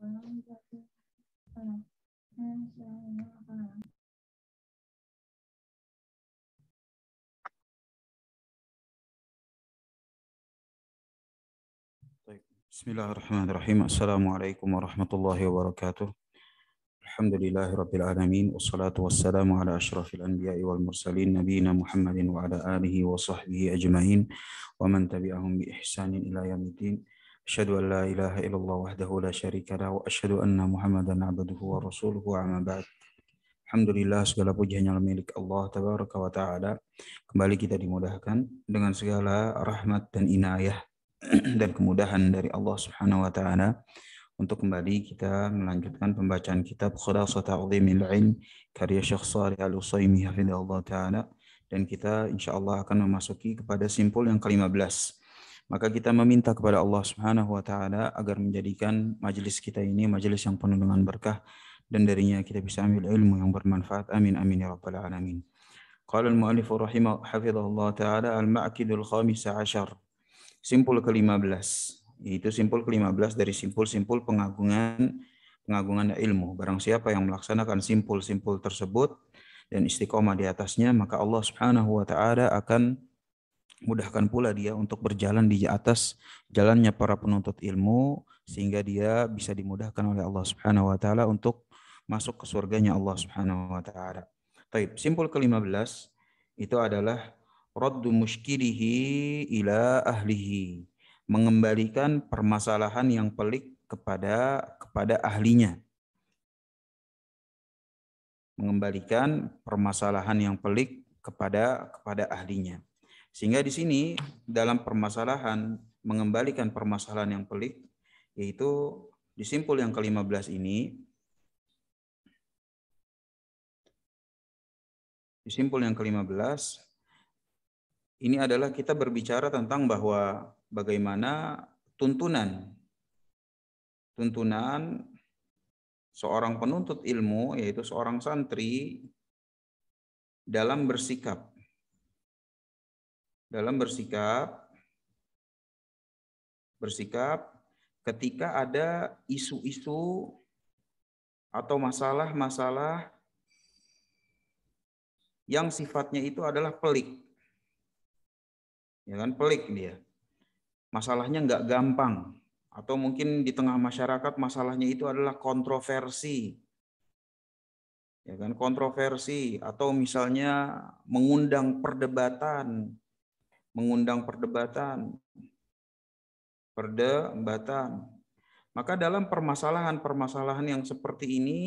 طيب. بسم الله الرحمن الرحيم السلام عليكم ورحمة الله وبركاته الحمد لله رب العالمين والصلاة والسلام على أشرف الأنبياء والمرسلين نبينا محمد وعلى آله وصحبه أجمعين ومن تبعهم بإحسان إلى يوم الدين أشهد أن لا إله إلا الله وحده لا شريك له وأشهد أن محمدا عبده ورسوله أما بعد Alhamdulillah segala puji hanya milik Allah Tabaraka wa Ta'ala. Kembali kita dimudahkan dengan segala rahmat dan inayah dan kemudahan dari Allah Subhanahu wa taala untuk kembali kita melanjutkan pembacaan kitab Khulasatul Ta'zimil Ilm karya Syekh Shalih Al-Utsaimin Allah taala dan kita insyaallah akan memasuki kepada simpul yang ke-15 maka kita meminta kepada Allah Subhanahu wa taala agar menjadikan majelis kita ini majelis yang penuh dengan berkah dan darinya kita bisa ambil ilmu yang bermanfaat. Amin amin ya rabbal alamin. Qala al-mu'allif rahimah hafizahullah taala al-ma'kidul khamis ashar. Simpul ke-15. Itu simpul ke-15 dari simpul-simpul pengagungan pengagungan ilmu. Barang siapa yang melaksanakan simpul-simpul tersebut dan istiqomah di atasnya, maka Allah Subhanahu wa taala akan Mudahkan pula dia untuk berjalan di atas jalannya para penuntut ilmu sehingga dia bisa dimudahkan oleh Allah Subhanahu wa taala untuk masuk ke surganya Allah Subhanahu wa taala. Baik, simpul ke-15 itu adalah raddu mushkilihi ila ahlihi, mengembalikan permasalahan yang pelik kepada kepada ahlinya. Mengembalikan permasalahan yang pelik kepada kepada ahlinya. Sehingga di sini dalam permasalahan mengembalikan permasalahan yang pelik yaitu di simpul yang ke-15 ini di simpul yang ke-15 ini adalah kita berbicara tentang bahwa bagaimana tuntunan tuntunan seorang penuntut ilmu yaitu seorang santri dalam bersikap dalam bersikap bersikap ketika ada isu-isu atau masalah-masalah yang sifatnya itu adalah pelik. Ya kan, pelik dia. Masalahnya nggak gampang. Atau mungkin di tengah masyarakat masalahnya itu adalah kontroversi. Ya kan, kontroversi atau misalnya mengundang perdebatan mengundang perdebatan, perdebatan. Maka dalam permasalahan-permasalahan yang seperti ini,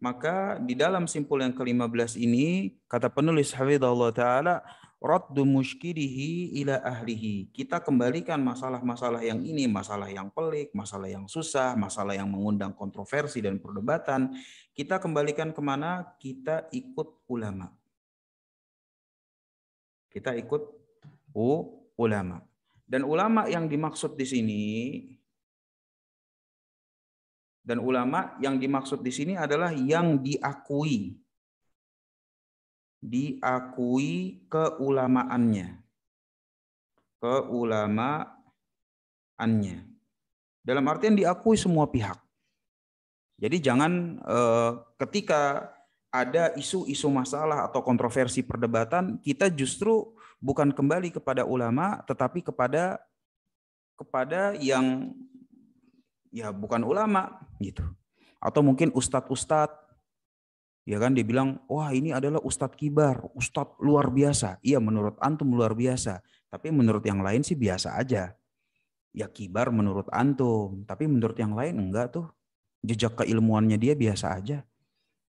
maka di dalam simpul yang ke-15 ini, kata penulis Hafidhullah Ta'ala, raddu muskilihi ila ahlihi. Kita kembalikan masalah-masalah yang ini, masalah yang pelik, masalah yang susah, masalah yang mengundang kontroversi dan perdebatan. Kita kembalikan kemana? Kita ikut ulama. Kita ikut ulama. Dan ulama yang dimaksud di sini dan ulama yang dimaksud di sini adalah yang diakui diakui keulamaannya keulamaannya dalam artian diakui semua pihak jadi jangan eh, ketika ada isu-isu masalah atau kontroversi perdebatan kita justru bukan kembali kepada ulama tetapi kepada kepada yang ya bukan ulama gitu. Atau mungkin ustadz-ustadz ya kan dia bilang wah ini adalah ustadz kibar, ustadz luar biasa. Iya menurut antum luar biasa, tapi menurut yang lain sih biasa aja. Ya kibar menurut antum, tapi menurut yang lain enggak tuh. Jejak keilmuannya dia biasa aja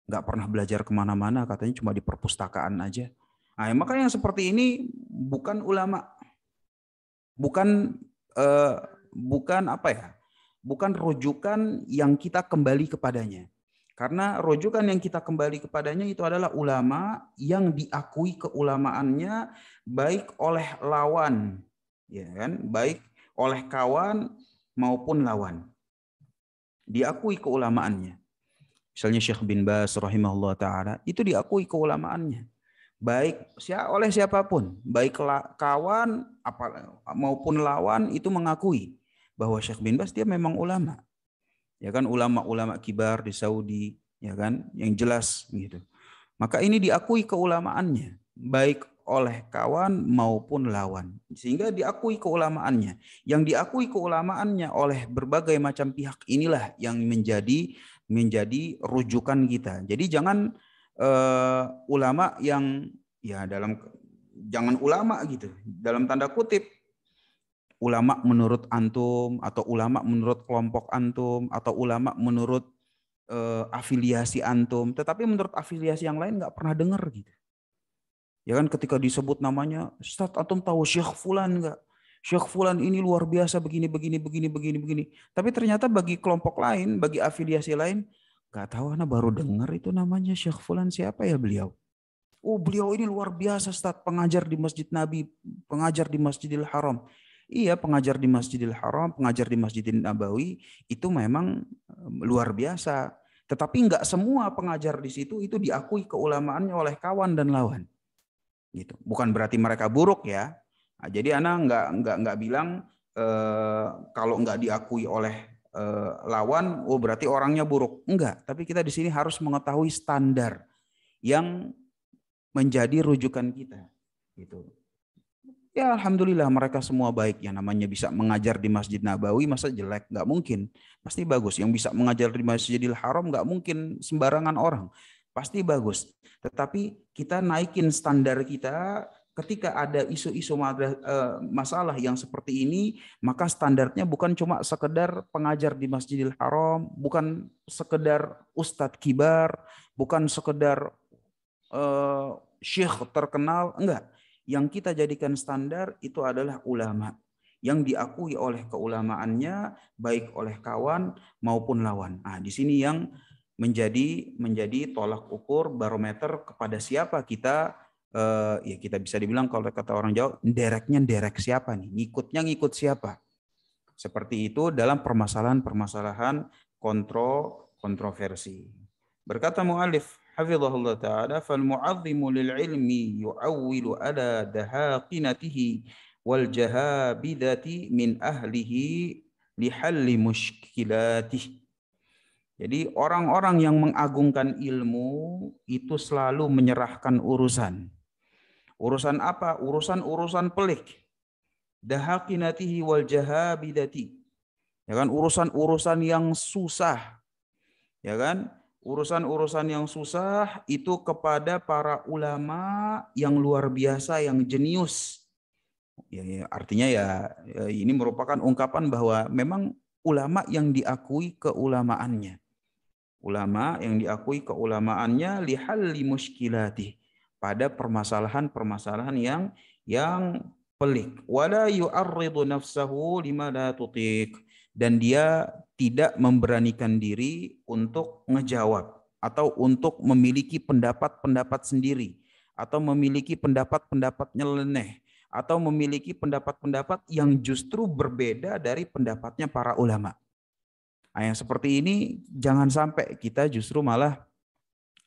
nggak pernah belajar kemana-mana, katanya cuma di perpustakaan aja. Nah, ya maka yang seperti ini bukan ulama, bukan eh, bukan apa ya, bukan rujukan yang kita kembali kepadanya. Karena rujukan yang kita kembali kepadanya itu adalah ulama yang diakui keulamaannya baik oleh lawan, ya kan, baik oleh kawan maupun lawan. Diakui keulamaannya. Misalnya Syekh bin Bas rahimahullah taala itu diakui keulamaannya baik oleh siapapun, baik kawan maupun lawan itu mengakui bahwa Syekh bin Bas dia memang ulama. Ya kan ulama-ulama kibar di Saudi, ya kan, yang jelas gitu. Maka ini diakui keulamaannya baik oleh kawan maupun lawan. Sehingga diakui keulamaannya. Yang diakui keulamaannya oleh berbagai macam pihak inilah yang menjadi menjadi rujukan kita. Jadi jangan uh, ulama yang ya dalam jangan ulama gitu dalam tanda kutip ulama menurut antum atau ulama menurut kelompok antum atau ulama menurut uh, afiliasi antum tetapi menurut afiliasi yang lain nggak pernah dengar gitu ya kan ketika disebut namanya Ustaz antum tahu Syekh Fulan nggak Syekh Fulan ini luar biasa begini begini begini begini begini tapi ternyata bagi kelompok lain bagi afiliasi lain Gak tahu anak baru dengar itu namanya Syekh Fulan siapa ya beliau? Oh beliau ini luar biasa start pengajar di Masjid Nabi, pengajar di Masjidil Haram. Iya pengajar di Masjidil Haram, pengajar di Masjidil Nabawi itu memang eh, luar biasa. Tetapi nggak semua pengajar di situ itu diakui keulamaannya oleh kawan dan lawan. Gitu. Bukan berarti mereka buruk ya. Nah, jadi anak nggak nggak nggak bilang eh, kalau nggak diakui oleh Eh, lawan, oh berarti orangnya buruk. Enggak, tapi kita di sini harus mengetahui standar yang menjadi rujukan kita. Gitu. Ya alhamdulillah mereka semua baik yang namanya bisa mengajar di Masjid Nabawi masa jelek Enggak mungkin pasti bagus yang bisa mengajar di Masjidil Haram enggak mungkin sembarangan orang pasti bagus tetapi kita naikin standar kita ketika ada isu-isu eh, masalah yang seperti ini, maka standarnya bukan cuma sekedar pengajar di Masjidil Haram, bukan sekedar ustadz kibar, bukan sekedar uh, eh, syekh terkenal, enggak. Yang kita jadikan standar itu adalah ulama yang diakui oleh keulamaannya baik oleh kawan maupun lawan. Nah, di sini yang menjadi menjadi tolak ukur barometer kepada siapa kita eh, ya kita bisa dibilang kalau kata orang Jawa, dereknya derek siapa nih? Ngikutnya ngikut siapa? Seperti itu dalam permasalahan-permasalahan kontrol kontroversi. Berkata mu'alif, hafizahullah ta'ala, fal mu'azzimu lil ilmi yu'awwilu ala dahaqinatihi wal jahabidati min ahlihi lihalli mushkilatih. Jadi orang-orang yang mengagungkan ilmu itu selalu menyerahkan urusan. Urusan apa? Urusan-urusan pelik. Dahakinatihi wal jahabidati. Ya kan urusan-urusan yang susah. Ya kan? Urusan-urusan yang susah itu kepada para ulama yang luar biasa, yang jenius. Ya, ya, artinya ya, ya ini merupakan ungkapan bahwa memang ulama yang diakui keulamaannya. Ulama yang diakui keulamaannya lihal li muskilati pada permasalahan-permasalahan yang yang pelik. Wala yu'arridu nafsahu lima la tutik. Dan dia tidak memberanikan diri untuk ngejawab atau untuk memiliki pendapat-pendapat sendiri atau memiliki pendapat-pendapat nyeleneh atau memiliki pendapat-pendapat yang justru berbeda dari pendapatnya para ulama. Nah, yang seperti ini jangan sampai kita justru malah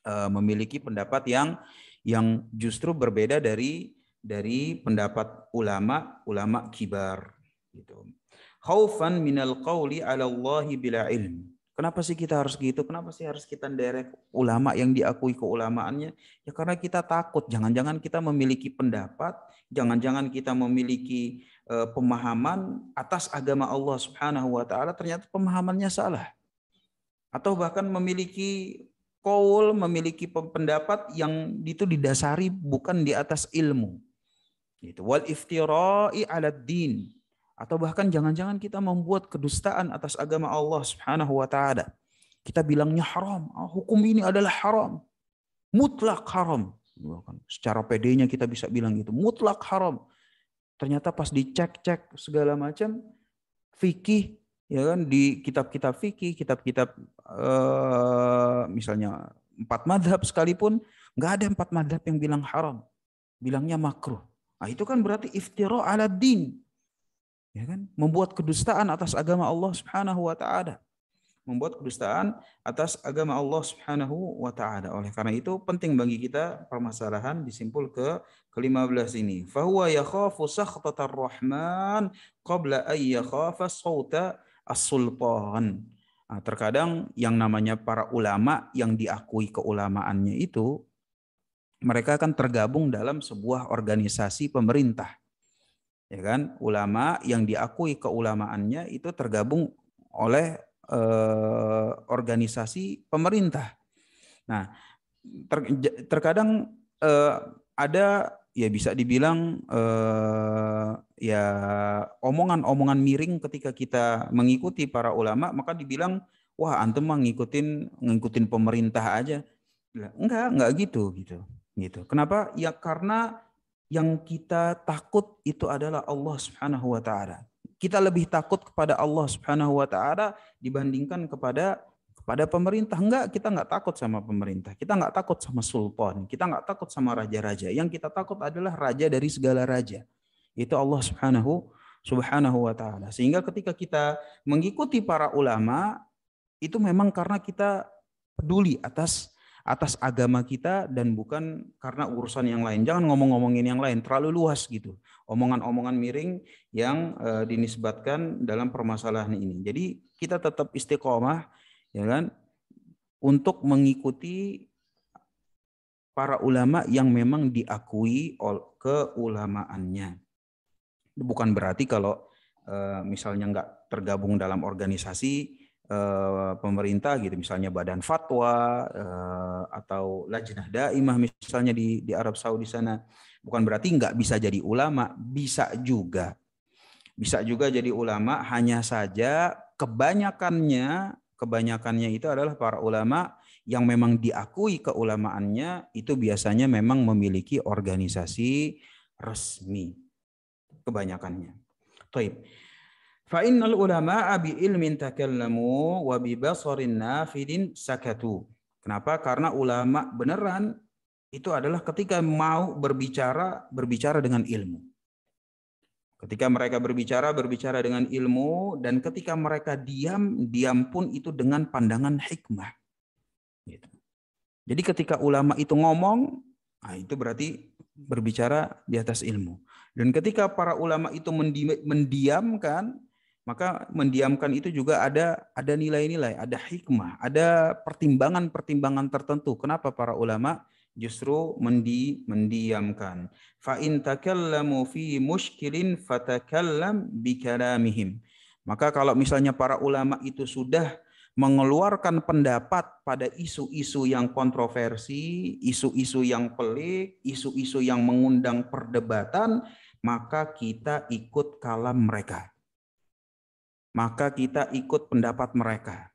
eh, memiliki pendapat yang yang justru berbeda dari dari pendapat ulama ulama kibar gitu. Khaufan minal qawli 'ala Allahi bila ilm. Kenapa sih kita harus gitu? Kenapa sih harus kita derek ulama yang diakui keulamaannya? Ya karena kita takut. Jangan-jangan kita memiliki pendapat, jangan-jangan kita memiliki eh, pemahaman atas agama Allah Subhanahu wa taala ternyata pemahamannya salah. Atau bahkan memiliki Cole memiliki pendapat yang itu didasari bukan di atas ilmu. Itu wal iftira'i 'ala din atau bahkan jangan-jangan kita membuat kedustaan atas agama Allah Subhanahu wa taala. Kita bilangnya haram, oh, hukum ini adalah haram. Mutlak haram. Secara pedenya kita bisa bilang gitu, mutlak haram. Ternyata pas dicek-cek segala macam, fikih ya kan di kitab-kitab fikih, kitab-kitab uh, misalnya empat madhab sekalipun nggak ada empat madhab yang bilang haram, bilangnya makruh. Nah, itu kan berarti iftiro ala din. Ya kan? Membuat kedustaan atas agama Allah Subhanahu wa taala. Membuat kedustaan atas agama Allah Subhanahu wa taala. Oleh karena itu penting bagi kita permasalahan disimpul ke kelima belas ini. Fahuwa yakhafu sakhtatar rahman qabla ay sawta as-sultan. Nah, terkadang yang namanya para ulama yang diakui keulamaannya itu mereka akan tergabung dalam sebuah organisasi pemerintah. Ya kan? Ulama yang diakui keulamaannya itu tergabung oleh eh, organisasi pemerintah. Nah, ter, terkadang eh, ada ya bisa dibilang eh, ya omongan-omongan miring ketika kita mengikuti para ulama maka dibilang wah antum mah ngikutin ngikutin pemerintah aja enggak enggak gitu gitu gitu kenapa ya karena yang kita takut itu adalah Allah Subhanahu wa taala kita lebih takut kepada Allah Subhanahu wa taala dibandingkan kepada pada pemerintah, enggak, kita enggak takut sama pemerintah. Kita enggak takut sama sultan. Kita enggak takut sama raja-raja. Yang kita takut adalah raja dari segala raja. Itu Allah subhanahu subhanahu wa ta'ala. Sehingga ketika kita mengikuti para ulama, itu memang karena kita peduli atas atas agama kita dan bukan karena urusan yang lain. Jangan ngomong-ngomongin yang lain, terlalu luas gitu. Omongan-omongan miring yang e, dinisbatkan dalam permasalahan ini. Jadi kita tetap istiqomah ya kan untuk mengikuti para ulama yang memang diakui keulamaannya bukan berarti kalau eh, misalnya nggak tergabung dalam organisasi eh, pemerintah gitu misalnya badan fatwa eh, atau lajnah daimah misalnya di di Arab Saudi sana bukan berarti nggak bisa jadi ulama bisa juga bisa juga jadi ulama hanya saja kebanyakannya kebanyakannya itu adalah para ulama yang memang diakui keulamaannya itu biasanya memang memiliki organisasi resmi kebanyakannya. Taib. Fa innal ulama bi ilmin takallamu wa bi basarin nafidin sakatu. Kenapa? Karena ulama beneran itu adalah ketika mau berbicara berbicara dengan ilmu. Ketika mereka berbicara, berbicara dengan ilmu, dan ketika mereka diam, diam pun itu dengan pandangan hikmah. Gitu. Jadi ketika ulama itu ngomong, nah itu berarti berbicara di atas ilmu. Dan ketika para ulama itu mendiamkan, maka mendiamkan itu juga ada ada nilai-nilai, ada hikmah, ada pertimbangan-pertimbangan tertentu. Kenapa para ulama justru mendi mendiamkan. Fa in takallamu fi mushkilin fatakallam kalamihim. Maka kalau misalnya para ulama itu sudah mengeluarkan pendapat pada isu-isu yang kontroversi, isu-isu yang pelik, isu-isu yang mengundang perdebatan, maka kita ikut kalam mereka. Maka kita ikut pendapat mereka.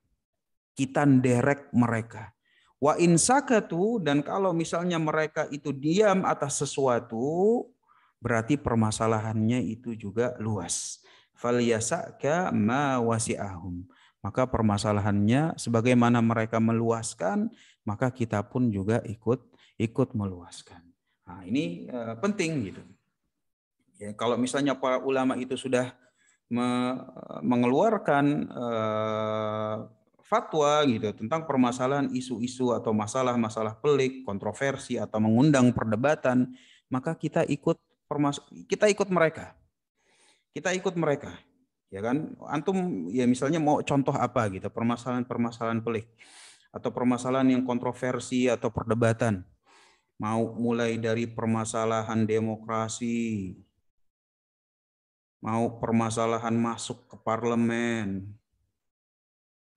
Kita nderek mereka Wa insakatu dan kalau misalnya mereka itu diam atas sesuatu, berarti permasalahannya itu juga luas. Falyasaka ma wasi'ahum. Maka permasalahannya sebagaimana mereka meluaskan, maka kita pun juga ikut ikut meluaskan. Nah, ini eh, penting gitu. Ya, kalau misalnya para ulama itu sudah mengeluarkan eh, fatwa gitu tentang permasalahan isu-isu atau masalah-masalah pelik, kontroversi atau mengundang perdebatan, maka kita ikut permas kita ikut mereka. Kita ikut mereka. Ya kan? Antum ya misalnya mau contoh apa gitu, permasalahan-permasalahan pelik atau permasalahan yang kontroversi atau perdebatan. Mau mulai dari permasalahan demokrasi, mau permasalahan masuk ke parlemen,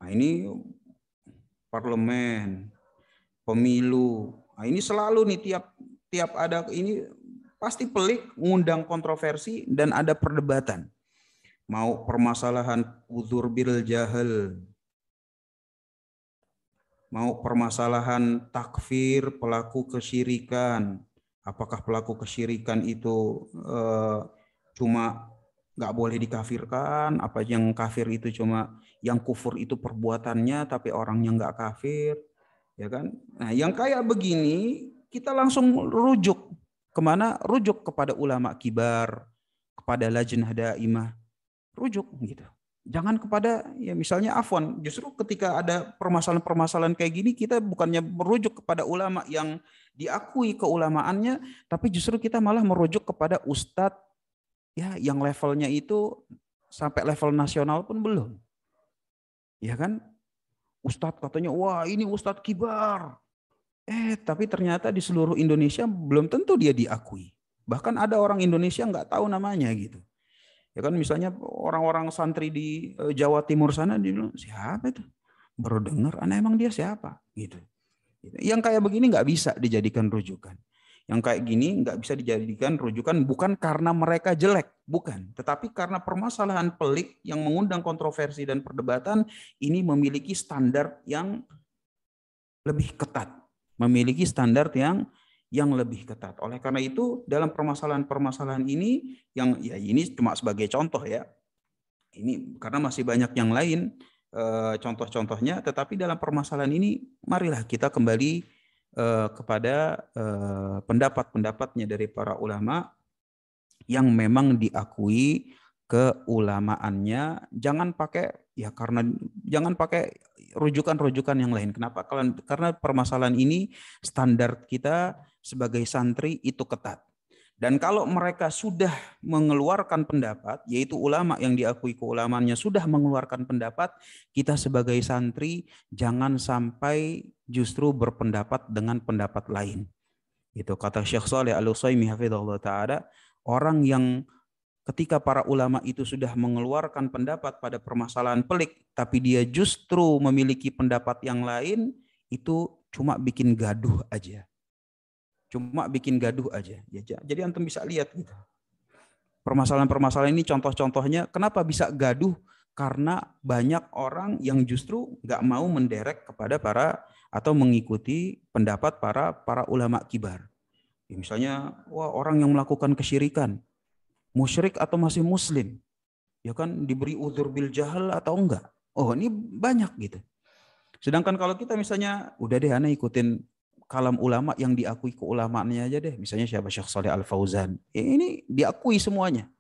Nah, ini parlemen, pemilu. Nah, ini selalu nih tiap tiap ada ini pasti pelik ngundang kontroversi dan ada perdebatan. Mau permasalahan uzur bil jahil, mau permasalahan takfir pelaku kesyirikan, apakah pelaku kesyirikan itu eh, cuma nggak boleh dikafirkan apa yang kafir itu cuma yang kufur itu perbuatannya tapi orangnya nggak kafir ya kan nah yang kayak begini kita langsung rujuk kemana rujuk kepada ulama kibar kepada lajnah imah rujuk gitu jangan kepada ya misalnya afwan justru ketika ada permasalahan-permasalahan kayak gini kita bukannya merujuk kepada ulama yang diakui keulamaannya tapi justru kita malah merujuk kepada ustadz ya yang levelnya itu sampai level nasional pun belum. Ya kan? Ustadz katanya, wah ini Ustadz kibar. Eh, tapi ternyata di seluruh Indonesia belum tentu dia diakui. Bahkan ada orang Indonesia nggak tahu namanya gitu. Ya kan misalnya orang-orang santri di eh, Jawa Timur sana dulu siapa itu? Baru dengar, aneh emang dia siapa? Gitu. Yang kayak begini nggak bisa dijadikan rujukan yang kayak gini nggak bisa dijadikan rujukan bukan karena mereka jelek, bukan, tetapi karena permasalahan pelik yang mengundang kontroversi dan perdebatan ini memiliki standar yang lebih ketat, memiliki standar yang yang lebih ketat. Oleh karena itu dalam permasalahan-permasalahan ini yang ya ini cuma sebagai contoh ya. Ini karena masih banyak yang lain eh, contoh-contohnya, tetapi dalam permasalahan ini marilah kita kembali eh, kepada eh, pendapat-pendapatnya dari para ulama yang memang diakui keulamaannya jangan pakai ya karena jangan pakai rujukan-rujukan yang lain kenapa karena permasalahan ini standar kita sebagai santri itu ketat dan kalau mereka sudah mengeluarkan pendapat, yaitu ulama yang diakui keulamannya sudah mengeluarkan pendapat, kita sebagai santri jangan sampai justru berpendapat dengan pendapat lain. Itu kata Syekh Saleh Al-Utsaimin hafizahullah taala, orang yang ketika para ulama itu sudah mengeluarkan pendapat pada permasalahan pelik, tapi dia justru memiliki pendapat yang lain, itu cuma bikin gaduh aja cuma bikin gaduh aja. Ya, jadi antum bisa lihat gitu. Permasalahan-permasalahan ini contoh-contohnya kenapa bisa gaduh karena banyak orang yang justru nggak mau menderek kepada para atau mengikuti pendapat para para ulama kibar. Ya, misalnya, wah orang yang melakukan kesyirikan, musyrik atau masih muslim, ya kan diberi udur bil jahal atau enggak. Oh ini banyak gitu. Sedangkan kalau kita misalnya udah deh ana ikutin kalam ulama yang diakui keulamaannya aja deh. Misalnya siapa Syekh Saleh Al Fauzan. Ya, ini diakui semuanya.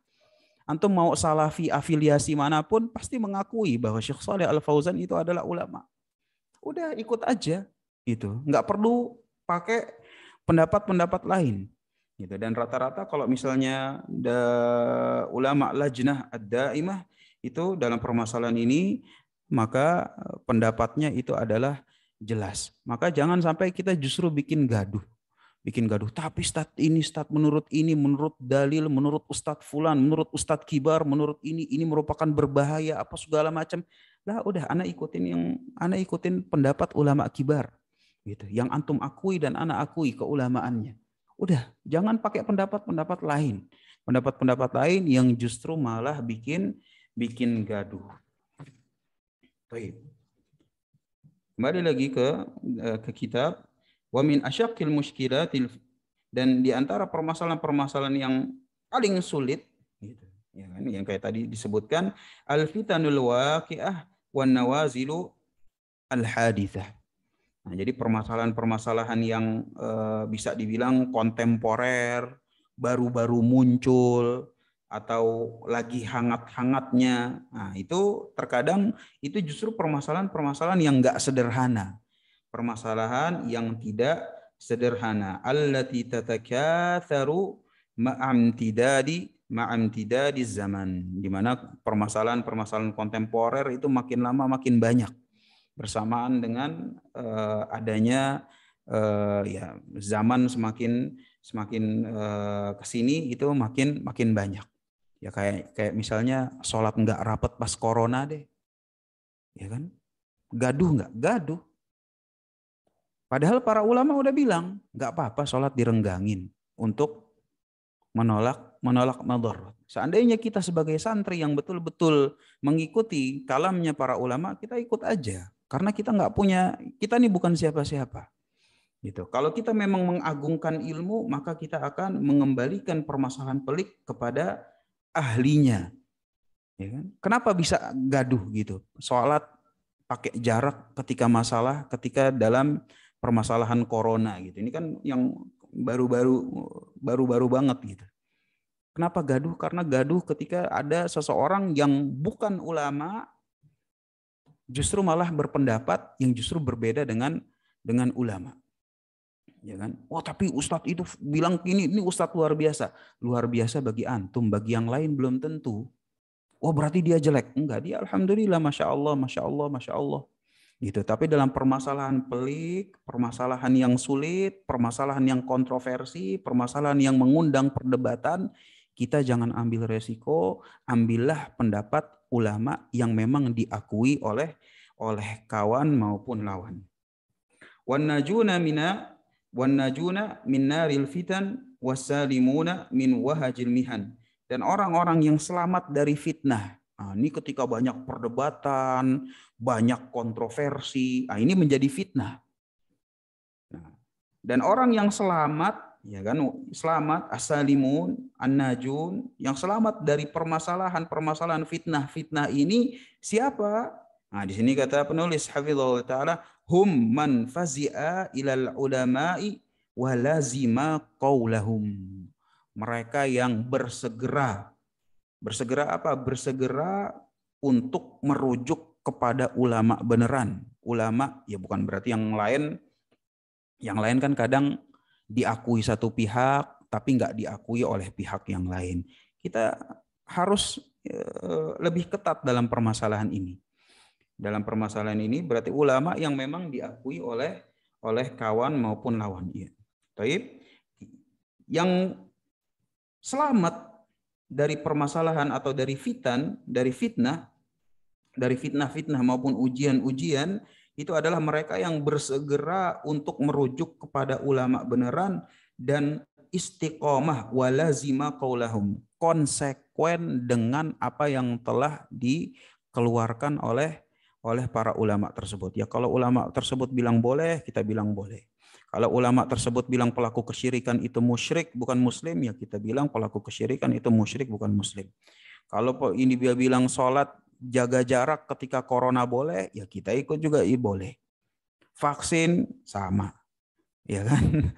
Antum mau salafi afiliasi manapun pasti mengakui bahwa Syekh Saleh Al Fauzan itu adalah ulama. Udah ikut aja itu, Nggak perlu pakai pendapat-pendapat lain. Gitu. Dan rata-rata kalau misalnya da, ulama lajnah ada imah itu dalam permasalahan ini maka eh, pendapatnya itu adalah jelas. Maka jangan sampai kita justru bikin gaduh. Bikin gaduh, tapi stat ini, stat menurut ini, menurut dalil, menurut Ustadz Fulan, menurut Ustadz Kibar, menurut ini, ini merupakan berbahaya, apa segala macam. Lah udah, anak ikutin yang anak ikutin pendapat ulama kibar. gitu. Yang antum akui dan anak akui keulamaannya. Udah, jangan pakai pendapat-pendapat lain. Pendapat-pendapat lain yang justru malah bikin bikin gaduh. Baik. Kembali lagi ke eh, ke kitab wa min asyaqqil mushkilatil dan di antara permasalahan-permasalahan yang paling sulit gitu ya kan yang kayak tadi disebutkan al fitanul waqiah wan nawazilu al hadithah nah jadi permasalahan-permasalahan yang uh, bisa dibilang kontemporer baru-baru muncul atau lagi hangat-hangatnya. Nah, itu terkadang itu justru permasalahan-permasalahan yang enggak sederhana. Permasalahan yang tidak sederhana. Allati tatakatharu ma'amtidadi ma'amtidadi zaman. Di mana permasalahan-permasalahan kontemporer itu makin lama makin banyak. Bersamaan dengan uh, adanya uh, ya zaman semakin semakin uh, kesini itu makin makin banyak. Ya kayak kayak misalnya sholat nggak rapat pas corona deh. Ya kan? Gaduh nggak? Gaduh. Padahal para ulama udah bilang nggak apa-apa sholat direnggangin untuk menolak menolak madarat. Seandainya kita sebagai santri yang betul-betul mengikuti kalamnya para ulama, kita ikut aja. Karena kita nggak punya, kita ini bukan siapa-siapa. Gitu. Kalau kita memang mengagungkan ilmu, maka kita akan mengembalikan permasalahan pelik kepada ahlinya. Ya kan? Kenapa bisa gaduh gitu? Sholat pakai jarak ketika masalah, ketika dalam permasalahan corona gitu. Ini kan yang baru-baru baru-baru banget gitu. Kenapa gaduh? Karena gaduh ketika ada seseorang yang bukan ulama justru malah berpendapat yang justru berbeda dengan dengan ulama ya kan? Wah, tapi ustadz itu bilang ini ini ustadz luar biasa. Luar biasa bagi antum, bagi yang lain belum tentu. Oh berarti dia jelek. Enggak, dia alhamdulillah Masya Allah, Masya Allah, Masya Allah. Gitu. Tapi dalam permasalahan pelik, permasalahan yang sulit, permasalahan yang kontroversi, permasalahan yang mengundang perdebatan, kita jangan ambil resiko, ambillah pendapat ulama yang memang diakui oleh oleh kawan maupun lawan. Wan najuna mina Wanajuna min naril fitan wasalimuna min wahajil mihan. Dan orang-orang yang selamat dari fitnah. Nah, ini ketika banyak perdebatan, banyak kontroversi. Nah, ini menjadi fitnah. Nah, dan orang yang selamat ya kan selamat asalimun annajun yang selamat dari permasalahan-permasalahan fitnah-fitnah ini siapa? Nah, di sini kata penulis hafizallahu taala hum man fazi'a ilal ulama'i wa lazima Mereka yang bersegera. Bersegera apa? Bersegera untuk merujuk kepada ulama beneran. Ulama ya bukan berarti yang lain yang lain kan kadang diakui satu pihak tapi nggak diakui oleh pihak yang lain. Kita harus eh, lebih ketat dalam permasalahan ini dalam permasalahan ini berarti ulama yang memang diakui oleh oleh kawan maupun lawan. ya. Taib yang selamat dari permasalahan atau dari fitan, dari fitnah, dari fitnah-fitnah maupun ujian-ujian itu adalah mereka yang bersegera untuk merujuk kepada ulama beneran dan istiqomah walazima kaulahum konsekuen dengan apa yang telah dikeluarkan oleh oleh para ulama tersebut. Ya kalau ulama tersebut bilang boleh, kita bilang boleh. Kalau ulama tersebut bilang pelaku kesyirikan itu musyrik bukan muslim, ya kita bilang pelaku kesyirikan itu musyrik bukan muslim. Kalau ini dia bilang sholat jaga jarak ketika corona boleh, ya kita ikut juga i iya boleh. Vaksin sama, ya kan?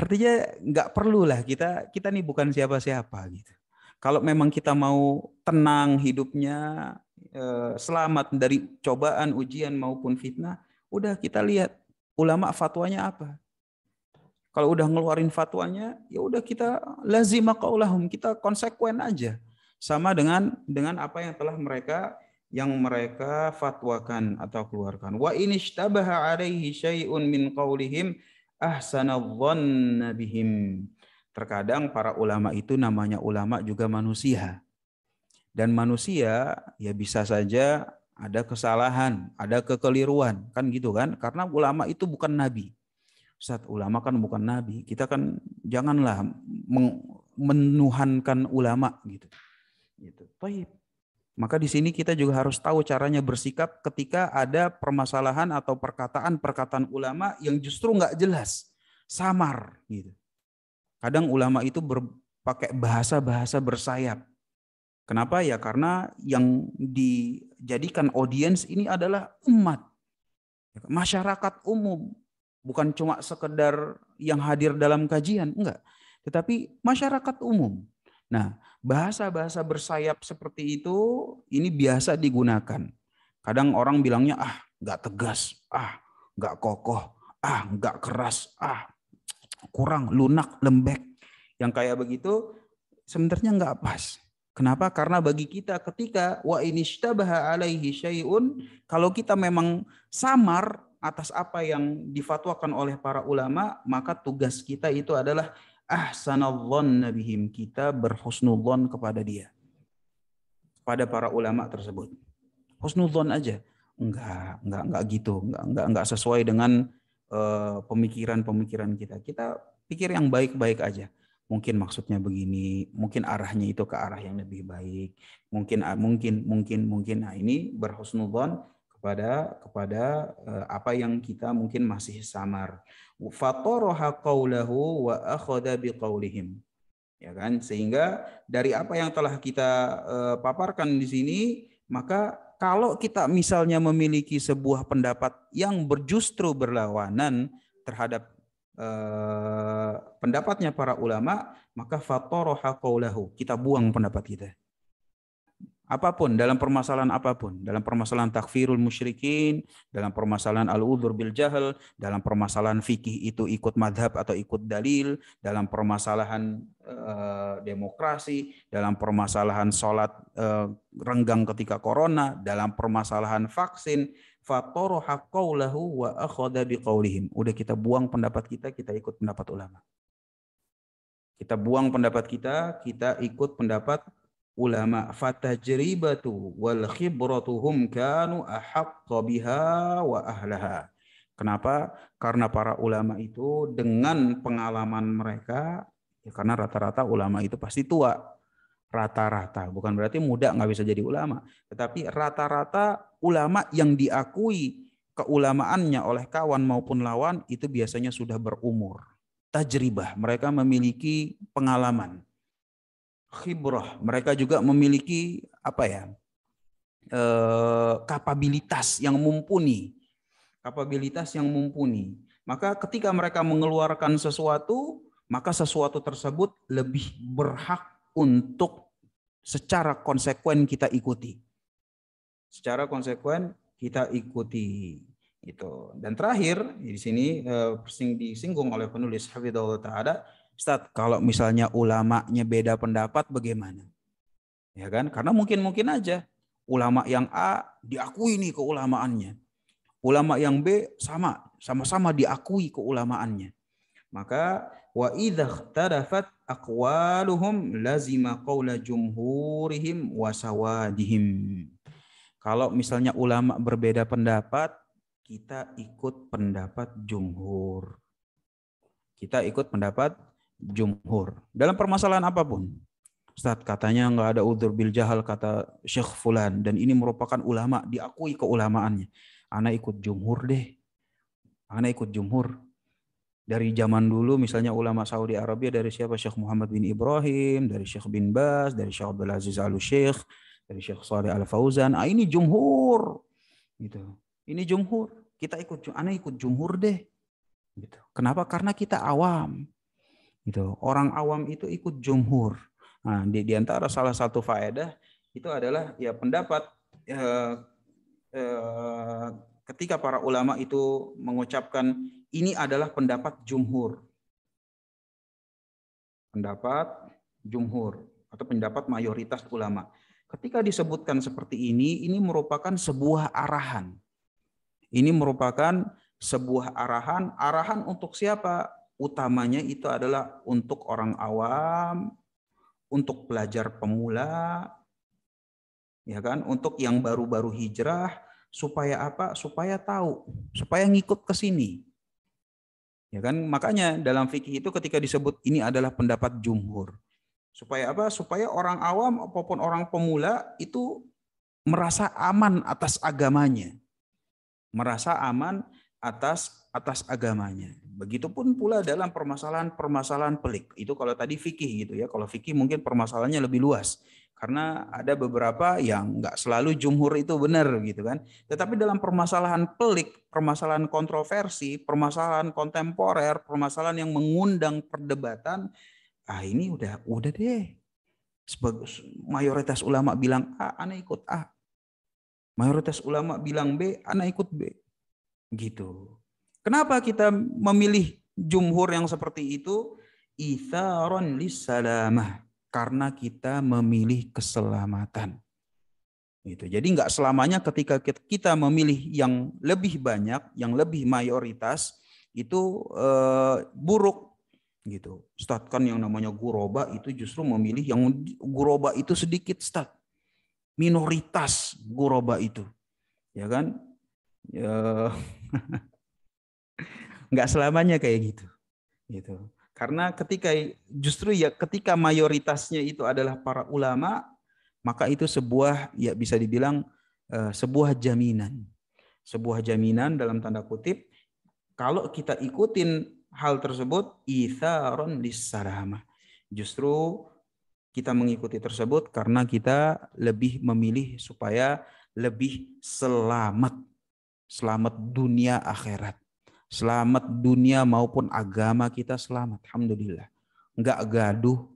Artinya nggak perlu lah kita kita nih bukan siapa-siapa gitu. Kalau memang kita mau tenang hidupnya, Eh, selamat dari cobaan, ujian maupun fitnah, udah kita lihat ulama fatwanya apa. Kalau udah ngeluarin fatwanya, ya udah kita lazim kaulahum, kita konsekuen aja. Sama dengan dengan apa yang telah mereka yang mereka fatwakan atau keluarkan. Wa in ishtabaha alaihi syai'un min qaulihim ahsana dhanna bihim. Terkadang para ulama itu namanya ulama juga manusia. Dan manusia ya bisa saja ada kesalahan, ada kekeliruan, kan gitu kan? Karena ulama itu bukan nabi. Saat ulama kan bukan nabi. Kita kan janganlah menuhankan ulama gitu. Gitu. Baik. Maka di sini kita juga harus tahu caranya bersikap ketika ada permasalahan atau perkataan-perkataan ulama yang justru nggak jelas, samar gitu. Kadang ulama itu berpakai bahasa-bahasa bersayap. Kenapa ya? Karena yang dijadikan audiens ini adalah umat, ya, masyarakat umum, bukan cuma sekedar yang hadir dalam kajian, enggak, tetapi masyarakat umum. Nah, bahasa-bahasa bersayap seperti itu ini biasa digunakan. Kadang orang bilangnya ah nggak tegas, ah nggak kokoh, ah nggak keras, ah kurang lunak lembek. Yang kayak begitu sebenarnya nggak pas. Kenapa? Karena bagi kita ketika wa inishtabaha alaihi syai'un, kalau kita memang samar atas apa yang difatwakan oleh para ulama, maka tugas kita itu adalah ahsanadzon nabihim. Kita berhusnudzon kepada dia. Pada para ulama tersebut. Husnudzon aja. Enggak, enggak, enggak gitu. Enggak, enggak, enggak sesuai dengan eh, pemikiran-pemikiran uh, pemikiran -pemikiran kita. Kita pikir yang baik-baik aja mungkin maksudnya begini, mungkin arahnya itu ke arah yang lebih baik, mungkin ah, mungkin mungkin mungkin. Nah, ini berhusnudzon kepada kepada eh, apa yang kita mungkin masih samar. Fatoroha wa akhadha biqaulihim. Ya kan? Sehingga dari apa yang telah kita eh, paparkan di sini, maka kalau kita misalnya memiliki sebuah pendapat yang berjustru berlawanan terhadap Eh, pendapatnya para ulama, maka fatoroha qawlahu. Kita buang pendapat kita. Apapun, dalam permasalahan apapun. Dalam permasalahan takfirul musyrikin, dalam permasalahan al-udhur bil jahal, dalam permasalahan fikih itu ikut madhab atau ikut dalil, dalam permasalahan uh, demokrasi, dalam permasalahan sholat uh, renggang ketika corona, dalam permasalahan vaksin, fatoroha qawlahu wa akhadha biqawlihim. Udah kita buang pendapat kita, kita ikut pendapat ulama. Kita buang pendapat kita, kita ikut pendapat ulama. Fatajribatu wal khibratuhum kanu ahakka biha wa ahlaha. Kenapa? Karena para ulama itu dengan pengalaman mereka, ya karena rata-rata ulama itu pasti tua rata-rata. Bukan berarti muda nggak bisa jadi ulama, tetapi rata-rata ulama yang diakui keulamaannya oleh kawan maupun lawan itu biasanya sudah berumur. Tajribah, mereka memiliki pengalaman. Khibrah, mereka juga memiliki apa ya? Eh, kapabilitas yang mumpuni. Kapabilitas yang mumpuni. Maka ketika mereka mengeluarkan sesuatu, maka sesuatu tersebut lebih berhak untuk secara konsekuen kita ikuti. Secara konsekuen kita ikuti itu. Dan terakhir di sini eh, persing disinggung oleh penulis Hafidhullah Ta'ala, Ustaz, kalau misalnya ulamanya beda pendapat bagaimana? Ya kan? Karena mungkin-mungkin aja ulama yang A diakui nih keulamaannya. Ulama yang B sama, sama-sama diakui keulamaannya. Maka Wa idza ikhtarafat aqwaluhum lazima qaula jumhurihim wa sawadihim. Kalau misalnya ulama berbeda pendapat, kita ikut pendapat jumhur. Kita ikut pendapat jumhur. Dalam permasalahan apapun. Ustaz katanya nggak ada udur bil jahal kata Syekh Fulan. Dan ini merupakan ulama, diakui keulamaannya. Ana ikut jumhur deh. Ana ikut jumhur dari zaman dulu misalnya ulama Saudi Arabia dari siapa Syekh Muhammad bin Ibrahim, dari Syekh bin Bas, dari Syekh Abdul Aziz Al Syekh, dari Syekh Saleh Al Fauzan. Ah ini jumhur. Gitu. Ini jumhur. Kita ikut ana ikut jumhur deh. Gitu. Kenapa? Karena kita awam. Gitu. Orang awam itu ikut jumhur. Nah, di, di antara salah satu faedah itu adalah ya pendapat eh, eh, ketika para ulama itu mengucapkan ini adalah pendapat jumhur. Pendapat jumhur atau pendapat mayoritas ulama. Ketika disebutkan seperti ini, ini merupakan sebuah arahan. Ini merupakan sebuah arahan. Arahan untuk siapa? Utamanya itu adalah untuk orang awam, untuk pelajar pemula, ya kan? Untuk yang baru-baru hijrah, supaya apa? Supaya tahu, supaya ngikut ke sini. Ya kan? Makanya dalam fikih itu ketika disebut ini adalah pendapat jumhur. Supaya apa? Supaya orang awam apapun orang pemula itu merasa aman atas agamanya. Merasa aman atas atas agamanya. Begitupun pula dalam permasalahan-permasalahan pelik. Itu kalau tadi fikih gitu ya. Kalau fikih mungkin permasalahannya lebih luas. Karena ada beberapa yang nggak selalu jumhur itu benar gitu kan. Tetapi dalam permasalahan pelik, permasalahan kontroversi, permasalahan kontemporer, permasalahan yang mengundang perdebatan, ah ini udah udah deh. sebagus mayoritas ulama bilang A, ana ikut A. Mayoritas ulama bilang B, ana ikut B. Gitu. Kenapa kita memilih jumhur yang seperti itu? Itharon lisalamah karena kita memilih keselamatan. Itu. Jadi nggak selamanya ketika kita memilih yang lebih banyak, yang lebih mayoritas itu eh, buruk gitu. Stat kan yang namanya guroba itu justru memilih yang guroba itu sedikit stat. Minoritas guroba itu. Ya kan? Ya. nggak selamanya kayak gitu. Gitu. Karena ketika justru ya ketika mayoritasnya itu adalah para ulama, maka itu sebuah ya bisa dibilang eh, sebuah jaminan. Sebuah jaminan dalam tanda kutip kalau kita ikutin hal tersebut itharon lisarama. Justru kita mengikuti tersebut karena kita lebih memilih supaya lebih selamat. Selamat dunia akhirat. Selamat dunia maupun agama kita selamat. Alhamdulillah. Enggak gaduh,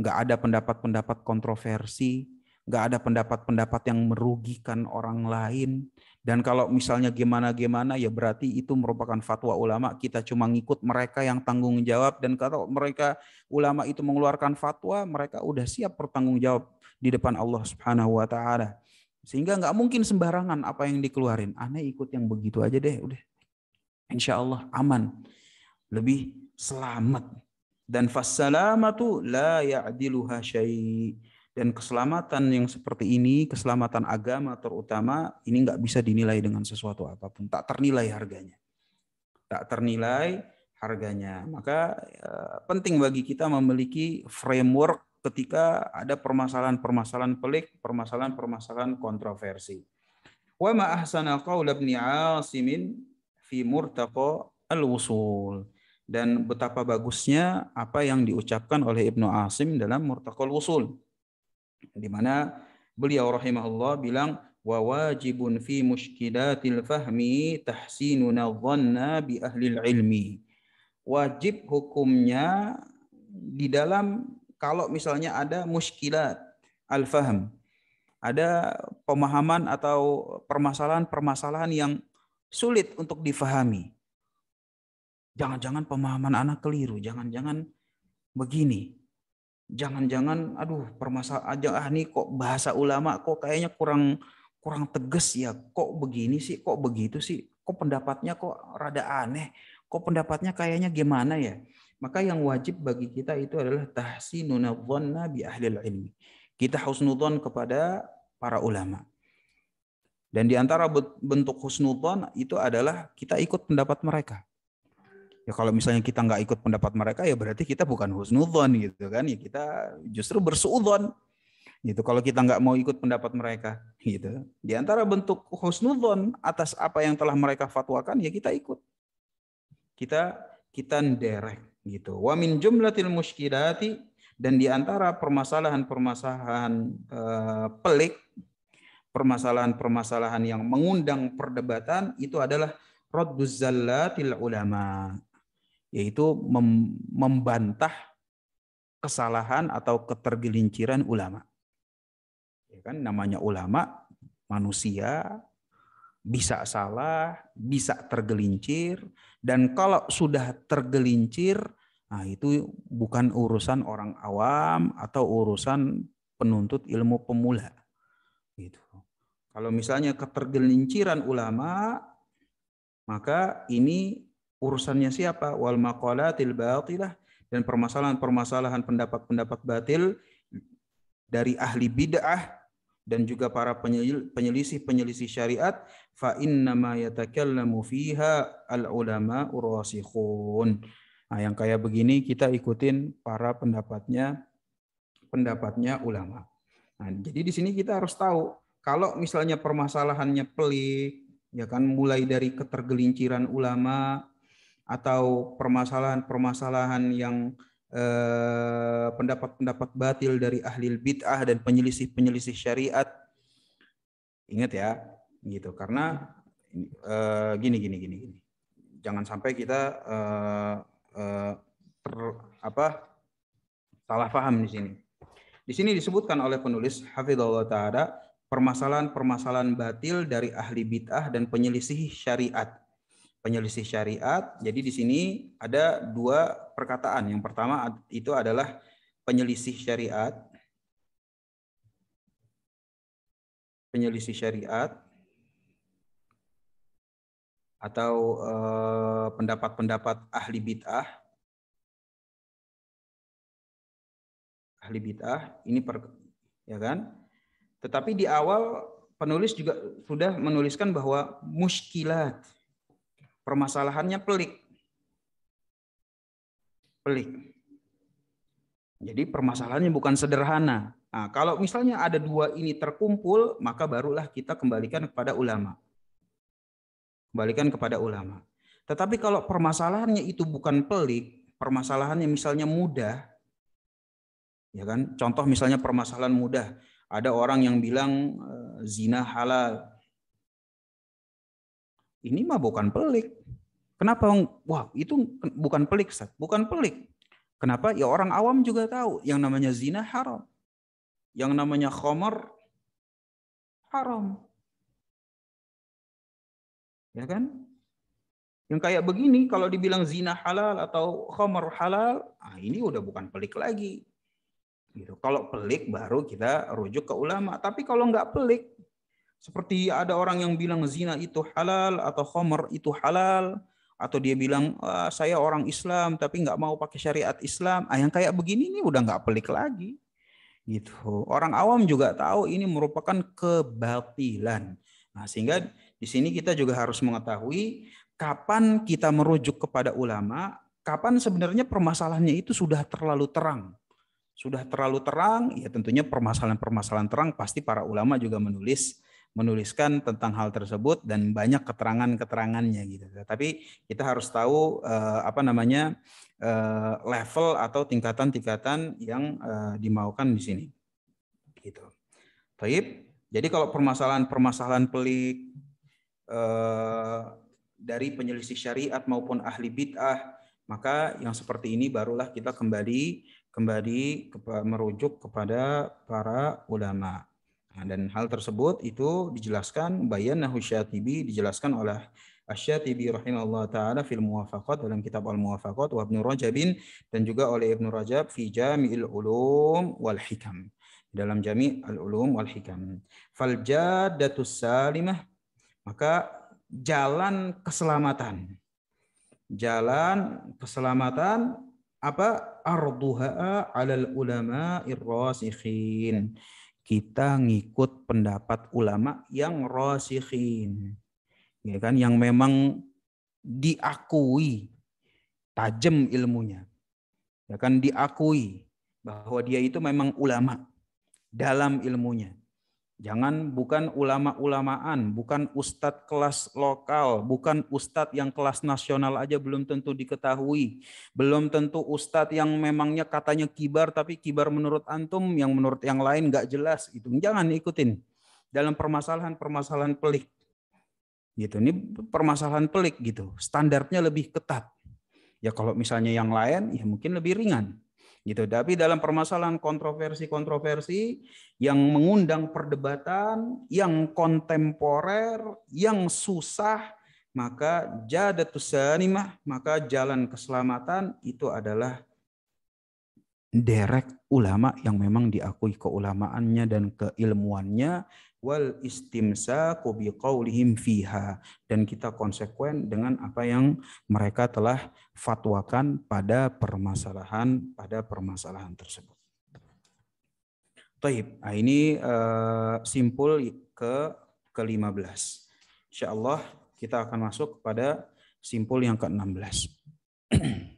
enggak ada pendapat-pendapat kontroversi, enggak ada pendapat-pendapat yang merugikan orang lain. Dan kalau misalnya gimana-gimana, ya berarti itu merupakan fatwa ulama. Kita cuma ngikut mereka yang tanggung jawab. Dan kalau mereka ulama itu mengeluarkan fatwa, mereka udah siap bertanggung jawab di depan Allah Subhanahu Wa Taala. Sehingga nggak mungkin sembarangan apa yang dikeluarin. Aneh ikut yang begitu aja deh, udah insya Allah aman, lebih selamat. Dan fassalamatu la ya'diluha syai' dan keselamatan yang seperti ini, keselamatan agama terutama, ini nggak bisa dinilai dengan sesuatu apapun. Tak ternilai harganya. Tak ternilai harganya. Maka eh, penting bagi kita memiliki framework ketika ada permasalahan-permasalahan pelik, permasalahan-permasalahan kontroversi. Wa ma ahsana qaul ibn Asim fi murtaqo al-wusul dan betapa bagusnya apa yang diucapkan oleh Ibnu Asim dalam al Wusul di mana beliau rahimahullah bilang wa wajibun fi mushkilatil fahmi tahsinuna dhanna bi ahli ilmi wajib hukumnya di dalam kalau misalnya ada muskilat al-fahm ada pemahaman atau permasalahan-permasalahan yang sulit untuk difahami. Jangan-jangan pemahaman anak keliru, jangan-jangan begini. Jangan-jangan aduh permasalahan aja ah nih kok bahasa ulama kok kayaknya kurang kurang tegas ya, kok begini sih, kok begitu sih, kok pendapatnya kok rada aneh, kok pendapatnya kayaknya gimana ya. Maka yang wajib bagi kita itu adalah tahsinun dhanna bi ahli ilmi. Kita husnudzon kepada para ulama. Dan di antara bentuk husnudon itu adalah kita ikut pendapat mereka. Ya kalau misalnya kita nggak ikut pendapat mereka ya berarti kita bukan husnudon gitu kan. Ya kita justru bersuudon. Gitu kalau kita nggak mau ikut pendapat mereka gitu. Di antara bentuk husnudon atas apa yang telah mereka fatwakan ya kita ikut. Kita kita derek gitu. Wa min jumlatil muskilati dan di antara permasalahan-permasalahan uh, pelik permasalahan-permasalahan yang mengundang perdebatan itu adalah radduz zallatil ulama yaitu membantah kesalahan atau ketergelinciran ulama. Ya kan namanya ulama manusia bisa salah, bisa tergelincir dan kalau sudah tergelincir nah itu bukan urusan orang awam atau urusan penuntut ilmu pemula gitu. Kalau misalnya ketergelinciran ulama, maka ini urusannya siapa? Wal maqalatil batilah dan permasalahan-permasalahan pendapat-pendapat batil dari ahli bid'ah dan juga para penyelisih-penyelisih syariat fa inna ma yatakallamu fiha al ulama urasikhun. Nah, yang kayak begini kita ikutin para pendapatnya pendapatnya ulama. Nah, jadi di sini kita harus tahu kalau misalnya permasalahannya pelik, ya kan mulai dari ketergelinciran ulama atau permasalahan-permasalahan yang eh, pendapat-pendapat eh, batil dari ahli bid'ah dan penyelisih-penyelisih syariat. Ingat ya, gitu. Karena eh, gini gini gini gini. Jangan sampai kita eh, eh, ter, apa salah paham di sini. Di sini disebutkan oleh penulis Hafidhullah Ta'ala permasalahan-permasalahan batil dari ahli bid'ah dan penyelisih syariat. Penyelisih syariat. Jadi di sini ada dua perkataan. Yang pertama itu adalah penyelisih syariat. Penyelisih syariat atau eh, pendapat-pendapat eh, ahli bid'ah. Ahli bid'ah ini per, ya kan? Tetapi di awal penulis juga sudah menuliskan bahwa muskilat permasalahannya pelik. Pelik. Jadi permasalahannya bukan sederhana. Nah, kalau misalnya ada dua ini terkumpul, maka barulah kita kembalikan kepada ulama. Kembalikan kepada ulama. Tetapi kalau permasalahannya itu bukan pelik, permasalahannya misalnya mudah, ya kan? Contoh misalnya permasalahan mudah. Ada orang yang bilang eh, zina halal. Ini mah bukan pelik. Kenapa? Wah, itu bukan pelik, Ustaz. Bukan pelik. Kenapa? Ya orang awam juga tahu yang namanya zina haram. Yang namanya khomer haram. Ya kan? Yang kayak begini kalau dibilang zina halal atau khomer halal, ah ini udah bukan pelik lagi. Gitu. Kalau pelik baru kita rujuk ke ulama. Tapi kalau nggak pelik, seperti ada orang yang bilang zina itu halal atau khomer itu halal, atau dia bilang ah, saya orang Islam tapi nggak mau pakai syariat Islam, ah, yang kayak begini ini udah nggak pelik lagi. Gitu. Orang awam juga tahu ini merupakan kebatilan. Nah, sehingga di sini kita juga harus mengetahui kapan kita merujuk kepada ulama, kapan sebenarnya permasalahannya itu sudah terlalu terang sudah terlalu terang, ya tentunya permasalahan-permasalahan terang pasti para ulama juga menulis menuliskan tentang hal tersebut dan banyak keterangan-keterangannya gitu. Tapi kita harus tahu eh, apa namanya eh, level atau tingkatan-tingkatan yang eh, dimaukan di sini. Gitu. Taib. Jadi kalau permasalahan-permasalahan pelik dari penyelisih syariat maupun ahli bid'ah, maka yang seperti ini barulah kita kembali kembali merujuk kepada para ulama. Nah, dan hal tersebut itu dijelaskan bayan Syatibi dijelaskan oleh Asyatibi rahimahullah taala fil Muwafaqat dalam kitab Al Muwafaqat wa Ibnu Rajabin dan juga oleh Ibnu Rajab fi Jami'il Ulum wal Hikam dalam Jami' Al Ulum wal Hikam. Fal jadatus salimah maka jalan keselamatan. Jalan keselamatan apa arduha 'alal ulama irrasikhin. Kita ngikut pendapat ulama yang rasikhin. Ya kan yang memang diakui tajam ilmunya. Ya kan diakui bahwa dia itu memang ulama dalam ilmunya. Jangan bukan ulama-ulamaan, bukan ustadz kelas lokal, bukan ustadz yang kelas nasional aja belum tentu diketahui. Belum tentu ustadz yang memangnya katanya kibar, tapi kibar menurut antum, yang menurut yang lain nggak jelas. Itu jangan ikutin dalam permasalahan-permasalahan pelik. Gitu, ini permasalahan pelik gitu. Standarnya lebih ketat. Ya kalau misalnya yang lain, ya mungkin lebih ringan gitu. Tapi dalam permasalahan kontroversi-kontroversi yang mengundang perdebatan, yang kontemporer, yang susah, maka jadatus sanimah, maka jalan keselamatan itu adalah derek ulama yang memang diakui keulamaannya dan keilmuannya wal kubi biqaulihim fiha dan kita konsekuen dengan apa yang mereka telah fatwakan pada permasalahan pada permasalahan tersebut. Taib. Nah, ini uh, simpul ke ke Insya Allah kita akan masuk pada simpul yang ke-16.